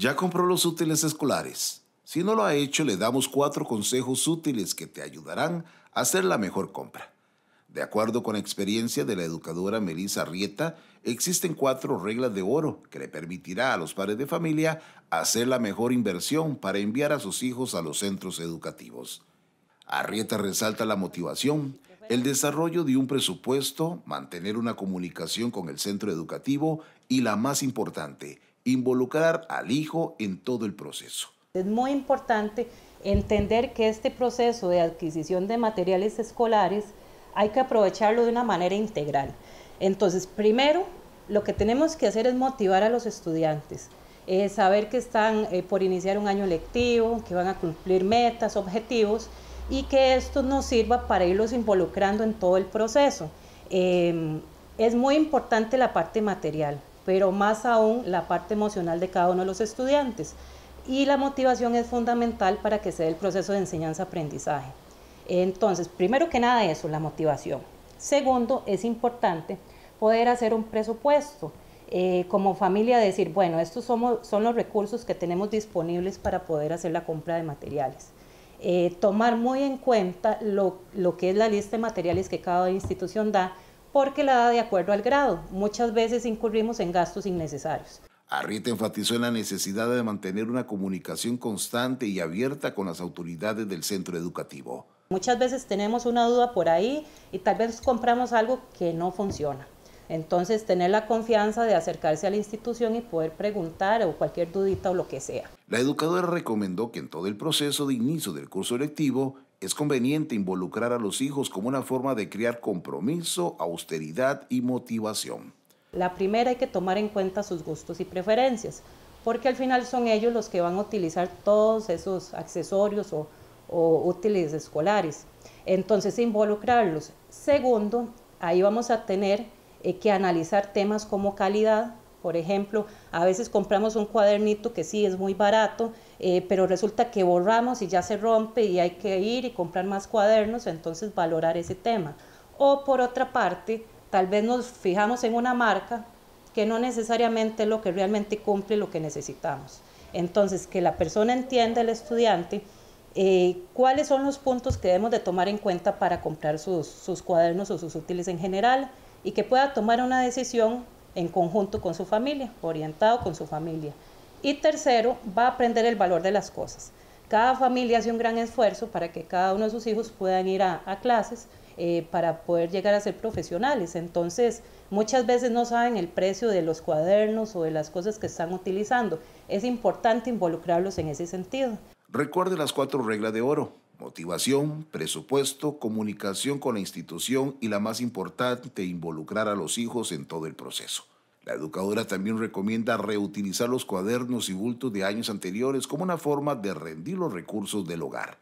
Ya compró los útiles escolares. Si no lo ha hecho, le damos cuatro consejos útiles que te ayudarán a hacer la mejor compra. De acuerdo con la experiencia de la educadora Melissa Rieta, existen cuatro reglas de oro que le permitirá a los padres de familia hacer la mejor inversión para enviar a sus hijos a los centros educativos. Arrieta resalta la motivación, el desarrollo de un presupuesto, mantener una comunicación con el centro educativo y la más importante, involucrar al hijo en todo el proceso. Es muy importante entender que este proceso de adquisición de materiales escolares hay que aprovecharlo de una manera integral. Entonces, primero, lo que tenemos que hacer es motivar a los estudiantes, es eh, saber que están eh, por iniciar un año lectivo, que van a cumplir metas, objetivos, y que esto nos sirva para irlos involucrando en todo el proceso. Eh, es muy importante la parte material pero más aún la parte emocional de cada uno de los estudiantes. Y la motivación es fundamental para que se dé el proceso de enseñanza-aprendizaje. Entonces, primero que nada eso, la motivación. Segundo, es importante poder hacer un presupuesto. Eh, como familia decir, bueno, estos son los recursos que tenemos disponibles para poder hacer la compra de materiales. Eh, tomar muy en cuenta lo que es la lista de materiales que cada institución da, porque la da de acuerdo al grado. Muchas veces incurrimos en gastos innecesarios. Arrieta enfatizó en la necesidad de mantener una comunicación constante y abierta con las autoridades del centro educativo. Muchas veces tenemos una duda por ahí y tal vez compramos algo que no funciona. Entonces, tener la confianza de acercarse a la institución y poder preguntar o cualquier dudita o lo que sea. La educadora recomendó que en todo el proceso de inicio del curso electivo, es conveniente involucrar a los hijos como una forma de crear compromiso, austeridad y motivación. La primera hay que tomar en cuenta sus gustos y preferencias, porque al final son ellos los que van a utilizar todos esos accesorios o, útiles escolares. Entonces, involucrarlos. Segundo, ahí vamos a tener eh, que analizar temas como calidad, por ejemplo, a veces compramos un cuadernito que sí es muy barato, eh, pero resulta que borramos y ya se rompe y hay que ir y comprar más cuadernos, entonces valorar ese tema. O por otra parte, tal vez nos fijamos en una marca que no necesariamente es lo que realmente cumple lo que necesitamos. Entonces, que la persona entienda, el estudiante, eh, cuáles son los puntos que debemos de tomar en cuenta para comprar sus, sus cuadernos o sus útiles en general y que pueda tomar una decisión en conjunto con su familia, orientado con su familia. Y tercero, va a aprender el valor de las cosas. Cada familia hace un gran esfuerzo para que cada uno de sus hijos puedan ir a, clases eh, para poder llegar a ser profesionales. Entonces, muchas veces no saben el precio de los cuadernos o de las cosas que están utilizando. Es importante involucrarlos en ese sentido. Recuerde las cuatro reglas de oro. Motivación, presupuesto, comunicación con la institución y la más importante, involucrar a los hijos en todo el proceso. La educadora también recomienda reutilizar los cuadernos y bultos de años anteriores como una forma de rendir los recursos del hogar.